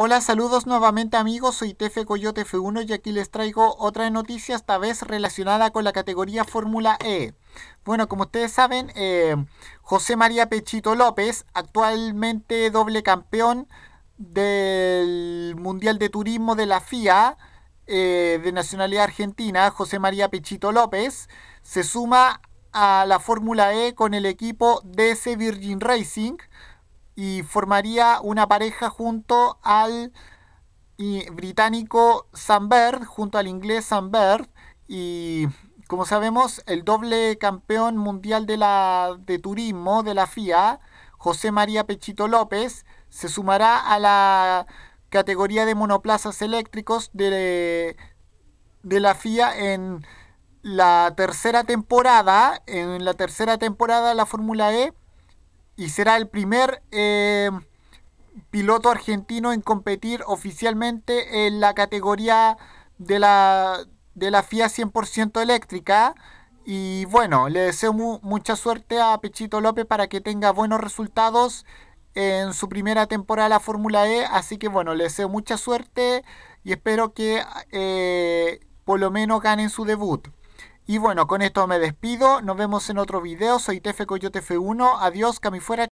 Hola, saludos nuevamente amigos, soy Tefe Coyote F1 y aquí les traigo otra noticia, esta vez relacionada con la categoría Fórmula E. Bueno, como ustedes saben, eh, José María Pechito López, actualmente doble campeón del Mundial de Turismo de la FIA, eh, de nacionalidad argentina, José María Pechito López, se suma a la Fórmula E con el equipo DS Virgin Racing y formaría una pareja junto al y, británico Sambert, junto al inglés Sambert y como sabemos el doble campeón mundial de, la, de turismo de la FIA, José María Pechito López, se sumará a la categoría de monoplazas eléctricos de, de la FIA en la tercera temporada, en la tercera temporada de la Fórmula E y será el primer eh, piloto argentino en competir oficialmente en la categoría de la, de la FIA 100% eléctrica. Y bueno, le deseo mucha suerte a Pechito López para que tenga buenos resultados en su primera temporada de la Fórmula E. Así que bueno, le deseo mucha suerte y espero que eh, por lo menos gane su debut. Y bueno, con esto me despido. Nos vemos en otro video. Soy Tefe Coyote F1. Adiós, fuera.